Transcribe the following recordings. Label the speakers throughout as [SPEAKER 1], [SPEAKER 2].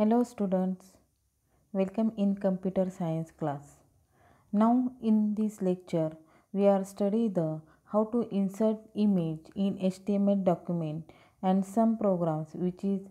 [SPEAKER 1] Hello students, welcome in computer science class. Now in this lecture, we are study the how to insert image in HTML document and some programs which is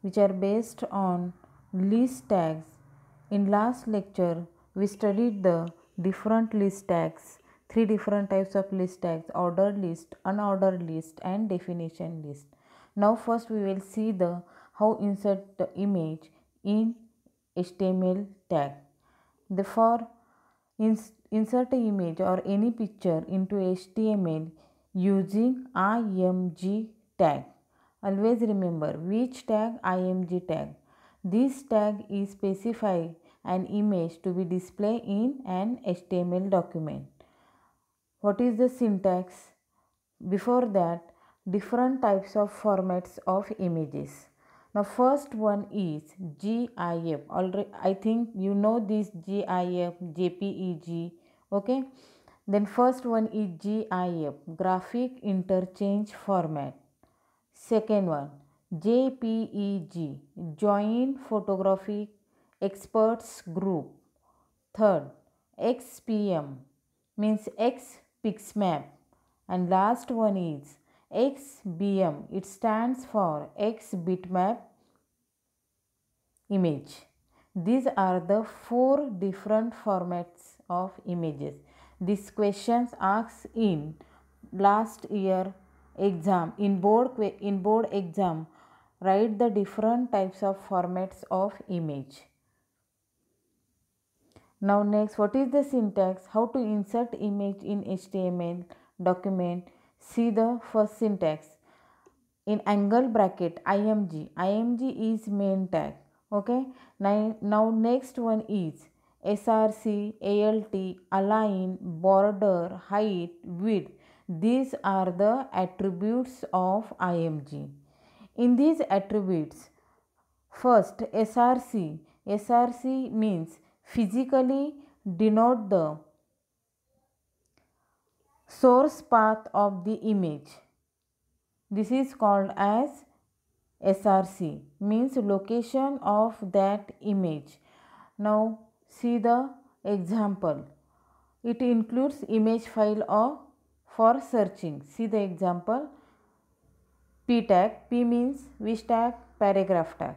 [SPEAKER 1] which are based on list tags. In last lecture, we studied the different list tags, three different types of list tags, ordered list, unordered list and definition list. Now first we will see the how insert the image in HTML tag. Therefore, ins insert an image or any picture into HTML using img tag. Always remember which tag img tag. This tag is specify an image to be displayed in an HTML document. What is the syntax? Before that, different types of formats of images. Now first one is GIF. Already I think you know this GIF, JPEG. Okay. Then first one is GIF, Graphic Interchange Format. Second one, JPEG, Joint Photographic Experts Group. Third, XPM, means X Pixmap. And last one is XBM. It stands for X bitmap image. These are the four different formats of images. This question asks in last year exam in board in board exam write the different types of formats of image. Now next what is the syntax how to insert image in HTML document See the first syntax. In angle bracket IMG. IMG is main tag. Okay. Now, next one is SRC, ALT, align, border, height, width. These are the attributes of IMG. In these attributes, first SRC. SRC means physically denote the source path of the image. This is called as SRC means location of that image. Now see the example. It includes image file or for searching. See the example P tag. P means which tag? Paragraph tag.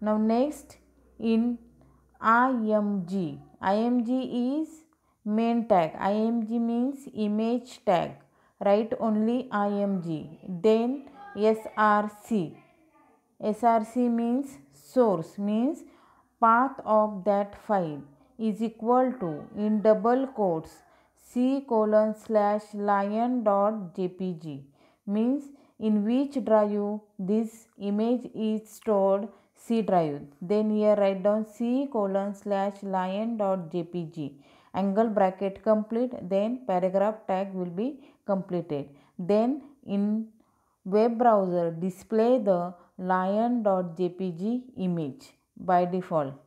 [SPEAKER 1] Now next in IMG. IMG is main tag img means image tag write only img then src src means source means path of that file is equal to in double quotes c colon slash lion dot jpg means in which drive this image is stored c drive then here write down c colon slash lion dot jpg angle bracket complete then paragraph tag will be completed then in web browser display the lion.jpg image by default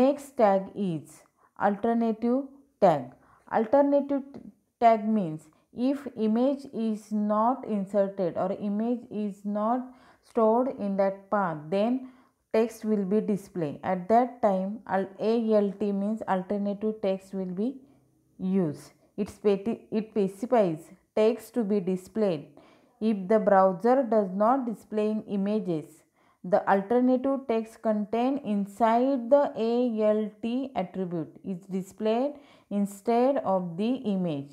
[SPEAKER 1] next tag is alternative tag alternative tag means if image is not inserted or image is not stored in that path then text will be displayed. At that time ALT means alternative text will be used. It, specifies text to be displayed. If the browser does not display images, the alternative text contained inside the ALT attribute is displayed instead of the image.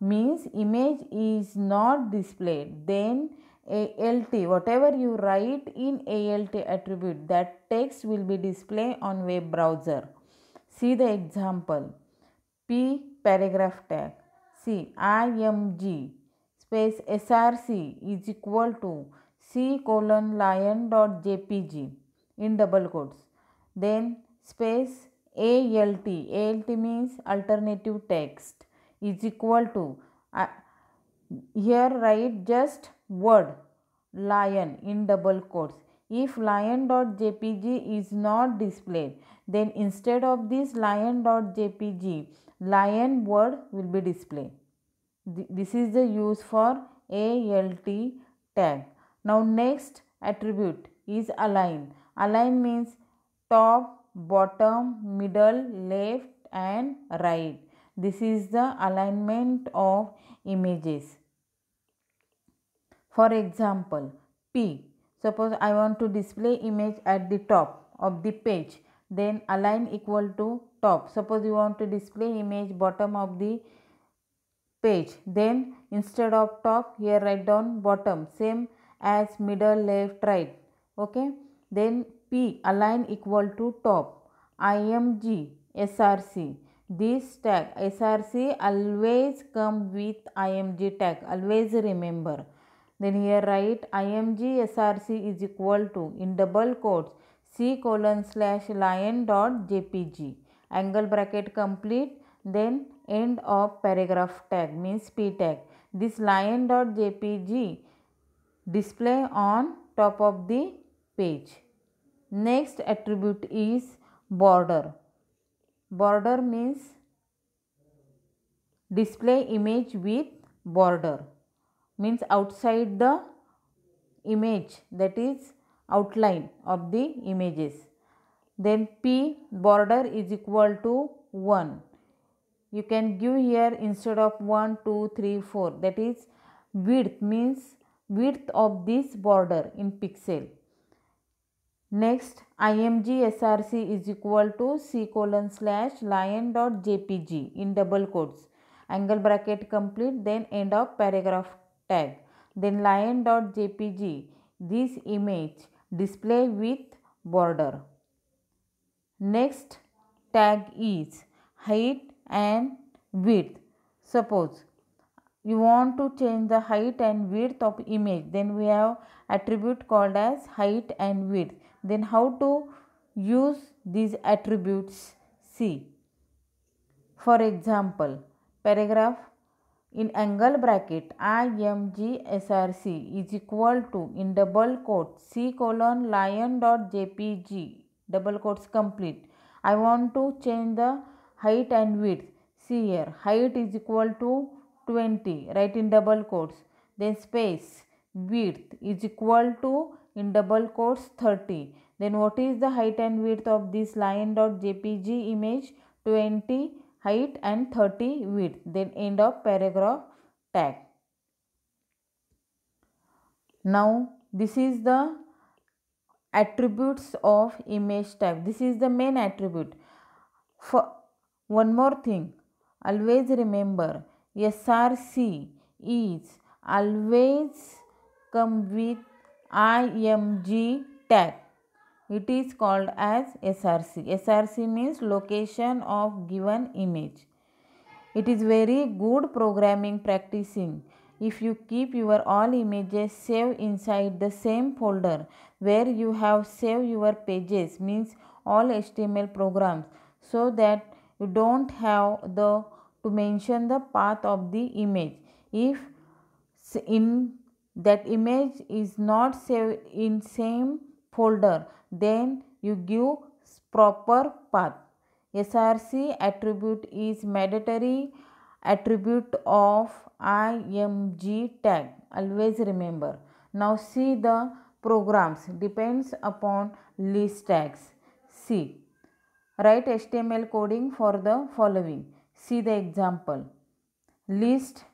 [SPEAKER 1] Means image is not displayed, then ALT. Whatever you write in ALT attribute, that text will be displayed on web browser. See the example. P paragraph tag. See IMG space SRC is equal to C colon lion dot JPG in double quotes. Then space ALT. ALT means alternative text is equal to. Uh, here write just word lion in double quotes. If lion.jpg is not displayed, then instead of this lion.jpg, lion word will be displayed. This is the use for ALT tag. Now next attribute is align. Align means top, bottom, middle, left and right. This is the alignment of images. For example, P. Suppose I want to display image at the top of the page, then align equal to top. Suppose you want to display image bottom of the page, then instead of top here write down bottom, same as middle, left, right. Okay. Then P align equal to top, IMG, SRC this tag src always come with img tag always remember then here write IMG SRC is equal to in double quotes C colon slash lion dot JPG angle bracket complete then end of paragraph tag means P tag. This lion dot JPG display on top of the page. Next attribute is border. Border means display image with border means outside the image that is outline of the images. Then P border is equal to 1. You can give here instead of 1, 2, 3, 4 that is width means width of this border in pixel. Next IMG SRC is equal to C colon slash lion dot JPG in double quotes angle bracket complete then end of paragraph tag then lion.jpg this image display with border next tag is height and width suppose you want to change the height and width of image then we have attribute called as height and width then how to use these attributes see for example paragraph in angle bracket imgsrc is equal to in double quote c colon lion dot jpg double quotes complete i want to change the height and width see here height is equal to 20 right in double quotes then space width is equal to in double quotes 30 then what is the height and width of this lion dot jpg image 20 height and 30 width. Then end of paragraph tag. Now this is the attributes of image tag. This is the main attribute. For one more thing, always remember SRC is always come with IMG tag it is called as src src means location of given image it is very good programming practicing if you keep your all images saved inside the same folder where you have saved your pages means all html programs so that you don't have the to mention the path of the image if in that image is not saved in same folder then you give proper path. SRC attribute is mandatory attribute of IMG tag always remember. Now see the programs depends upon list tags. See write HTML coding for the following. See the example list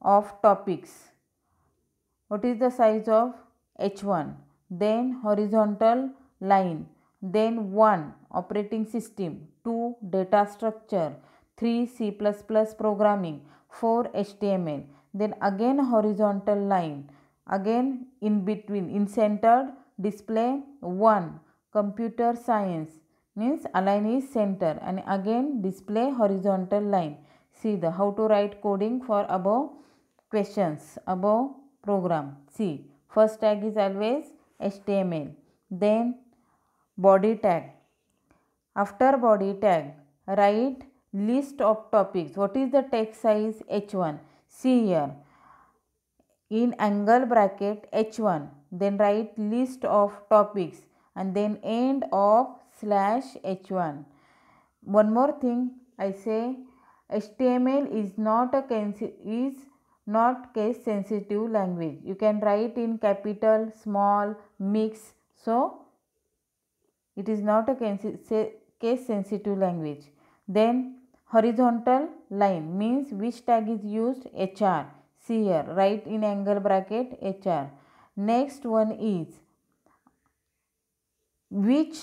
[SPEAKER 1] of topics. What is the size of H1? then horizontal line, then 1 operating system, 2 data structure, 3 C++ programming, 4 HTML, then again horizontal line, again in between, in centered display 1 computer science means align is center and again display horizontal line. See the how to write coding for above questions above program. See first tag is always HTML. Then body tag. After body tag, write list of topics. What is the text size? H1. See here. In angle bracket H1. Then write list of topics and then end of slash H1. One more thing I say HTML is not a is not case sensitive language. You can write in capital, small, mix. So, it is not a case sensitive language. Then horizontal line means which tag is used HR. See here right in angle bracket HR. Next one is which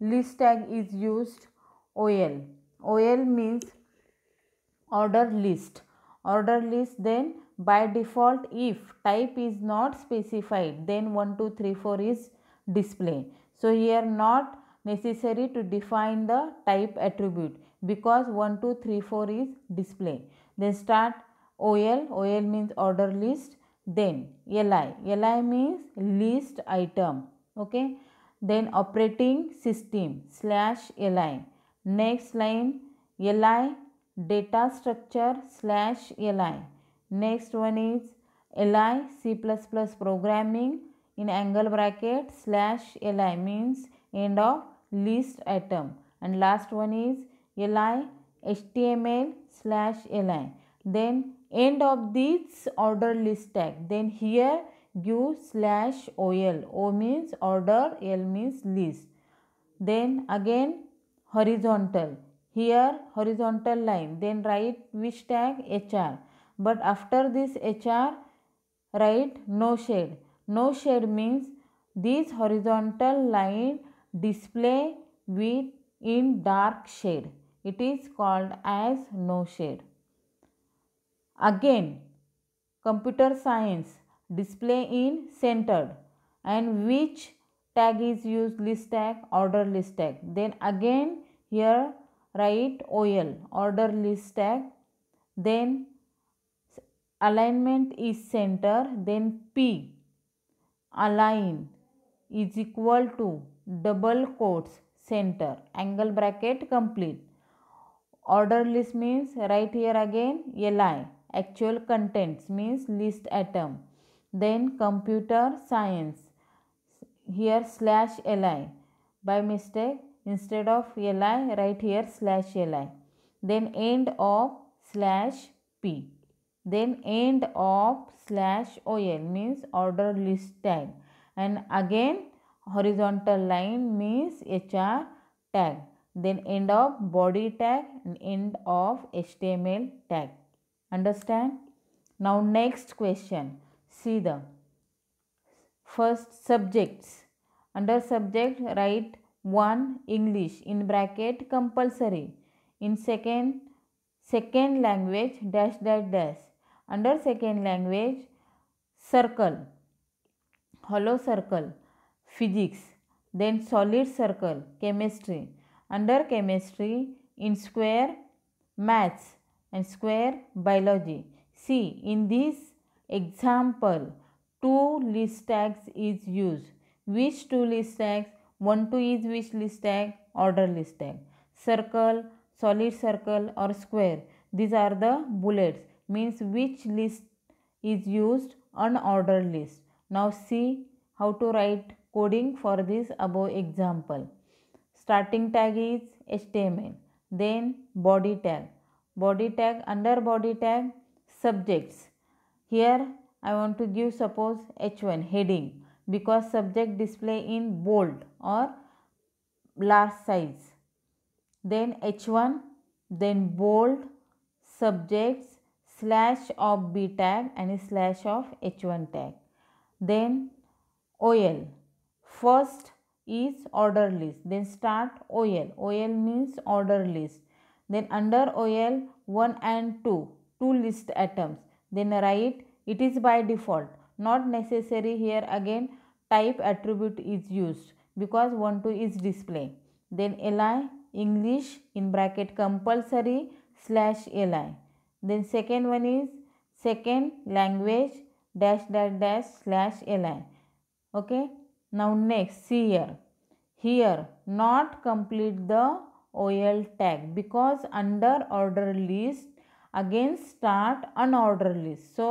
[SPEAKER 1] list tag is used OL. OL means order list order list then by default if type is not specified then 1 2 3 4 is display so here not necessary to define the type attribute because 1 2 3 4 is display then start ol ol means order list then li li means list item okay then operating system slash li next line li data structure slash li next one is li c++ programming in angle bracket slash li means end of least atom and last one is li html slash li then end of this order list tag then here give slash ol o means order l means list then again horizontal here horizontal line then write which tag hr but after this hr write no shade no shade means this horizontal line display with in dark shade it is called as no shade again computer science display in centered and which tag is used list tag order list tag then again here right OL list tag. then alignment is center then P align is equal to double quotes center angle bracket complete order list means right here again li actual contents means list atom then computer science here slash li by mistake instead of li write here slash li then end of slash p then end of slash ol means order list tag and again horizontal line means hr tag then end of body tag and end of html tag understand now next question see the first subjects under subject write one English in bracket compulsory in second second language dash dash dash under second language circle hollow circle physics then solid circle chemistry under chemistry in square maths and square biology see in this example two list tags is used which two list tags 1 to is which list tag? Order list tag. Circle, solid circle or square. These are the bullets. Means which list is used unordered list. Now see how to write coding for this above example. Starting tag is HTML. Then body tag. Body tag under body tag subjects. Here I want to give suppose H1 heading because subject display in bold or large size. Then H1, then bold, subjects, slash of B tag and slash of H1 tag. Then OL. First is order list. Then start OL. OL means order list. Then under OL 1 and 2. 2 list items. Then write it is by default. Not necessary here again type attribute is used because one to is display. Then li English in bracket compulsory slash li. Then second one is second language dash dash dash slash li. Okay. Now next see here. Here not complete the OL tag because under order list again start unordered list. So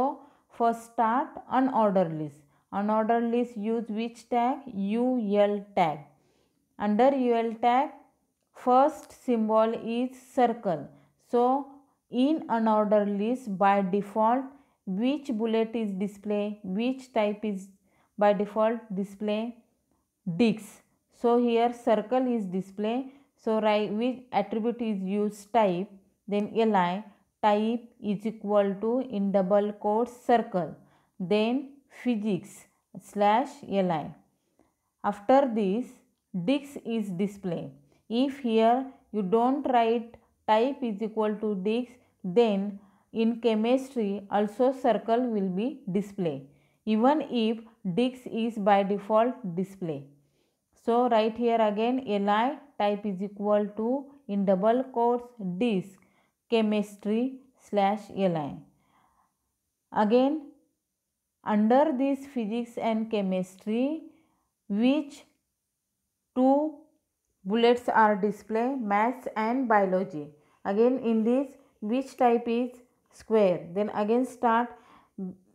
[SPEAKER 1] first start unordered list unordered order list use which tag? UL tag. Under UL tag first symbol is circle. So in an order list by default which bullet is display, which type is by default display Disc. So here circle is display. So right which attribute is use type then li type is equal to in double quotes circle. Then physics slash li. After this, Dix is display. If here you don't write type is equal to Dix, then in chemistry also circle will be display. Even if Dix is by default display. So right here again li type is equal to in double quotes disc chemistry slash li. Again under this physics and chemistry which two bullets are display? maths and biology again in this which type is square then again start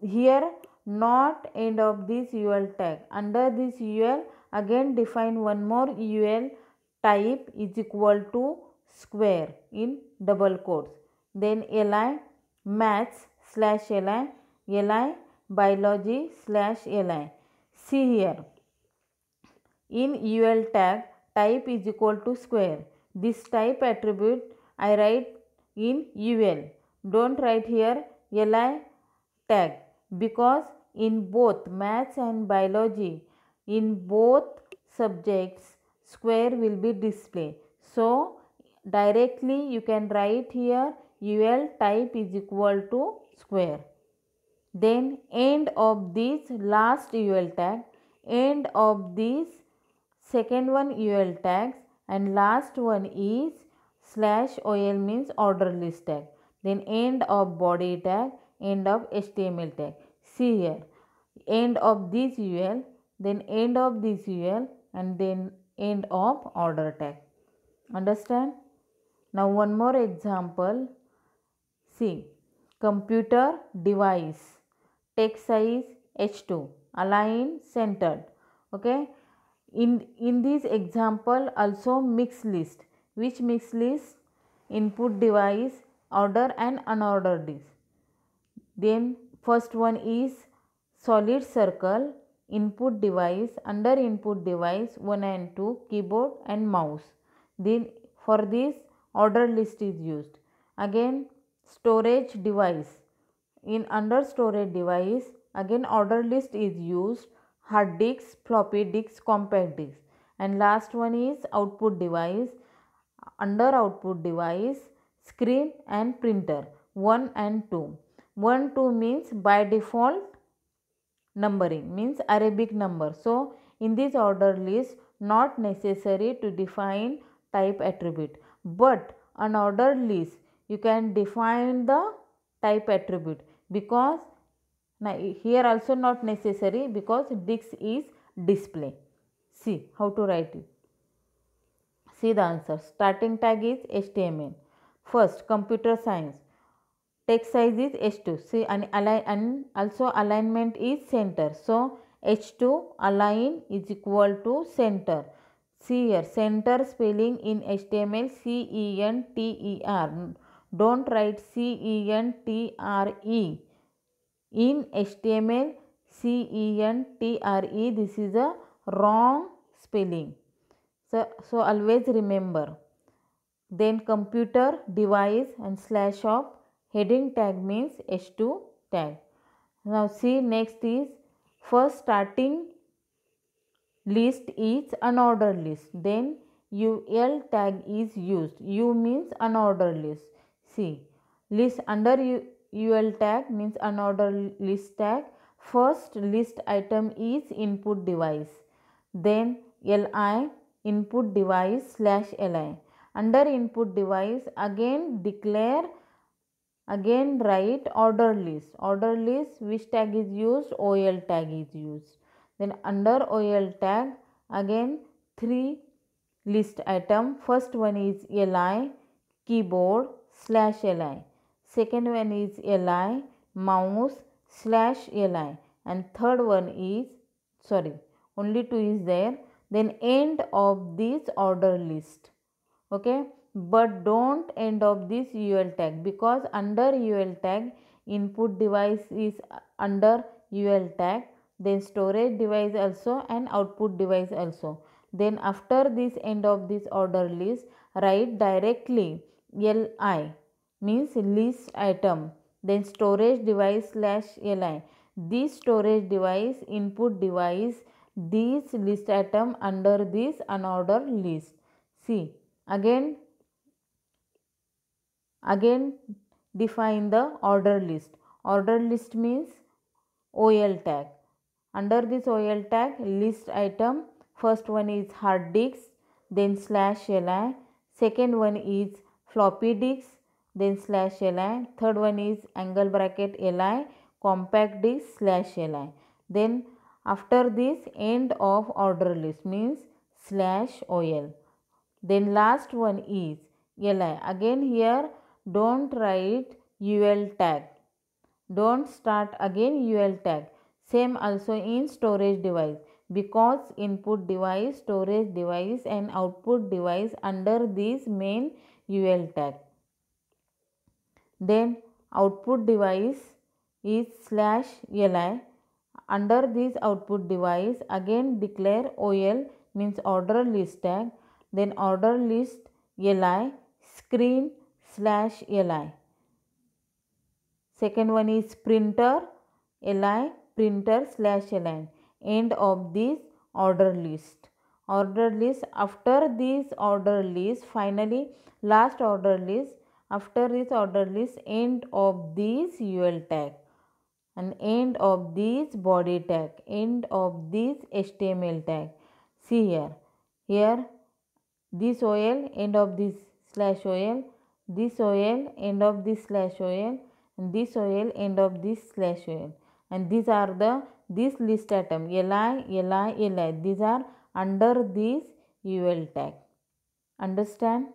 [SPEAKER 1] here not end of this UL tag under this UL again define one more UL type is equal to square in double quotes then li maths slash li li biology slash li. See here. In UL tag, type is equal to square. This type attribute I write in UL. Don't write here li tag because in both maths and biology, in both subjects, square will be displayed. So, directly you can write here UL type is equal to square. Then end of this last UL tag, end of this second one UL tags and last one is slash OL means order list tag. Then end of body tag, end of HTML tag. See here, end of this UL, then end of this UL and then end of order tag. Understand? Now one more example. See, computer device take size H2 align centered okay in in this example also mixed list which mixed list input device order and unordered is then first one is solid circle input device under input device 1 and 2 keyboard and mouse then for this order list is used again storage device in understorage device, again order list is used, hard disks, floppy disks, compact disks. And last one is output device, under output device, screen and printer 1 and 2. 1, 2 means by default numbering means Arabic number. So, in this order list not necessary to define type attribute but an order list you can define the type attribute because now here also not necessary because dix is display. See how to write it. See the answer. Starting tag is HTML. First computer science. Text size is H2. See and, align, and also alignment is center. So H2 align is equal to center. See here center spelling in HTML C E N T E R don't write C-E-N-T-R-E. In HTML, C-E-N-T-R-E, this is a wrong spelling. So, so always remember. Then computer, device and slash of heading tag means H2 tag. Now see next is first starting list is unordered list. Then UL tag is used. U means unordered list. See, list under UL tag means another list tag. First list item is input device. Then li input device slash li. Under input device again declare again write order list. Order list which tag is used OL tag is used. Then under OL tag again three list item. First one is li keyboard slash li. Second one is li mouse slash li and third one is sorry only two is there then end of this order list okay but don't end of this ul tag because under ul tag input device is under ul tag then storage device also and output device also then after this end of this order list write directly li means least item then storage device slash li this storage device input device this list item under this unordered list see again again define the order list order list means ol tag under this ol tag list item first one is hard disk then slash li second one is floppy disk, then slash li. Third one is angle bracket li, compact disk slash li. Then after this end of order list means slash ol. Then last one is li. Again here don't write ul tag. Don't start again ul tag. Same also in storage device because input device, storage device and output device under these main UL tag. Then output device is slash LI. Under this output device again declare OL means order list tag. Then order list LI screen slash LI. Second one is printer LI printer slash LI. End of this order list order list after this order list finally last order list after this order list end of this ul tag and end of this body tag end of this html tag see here here this ol end of this slash ol this ol end of this slash ol and this ol end of this slash ol and these are the this list item li li li these are under this UL tag. Understand?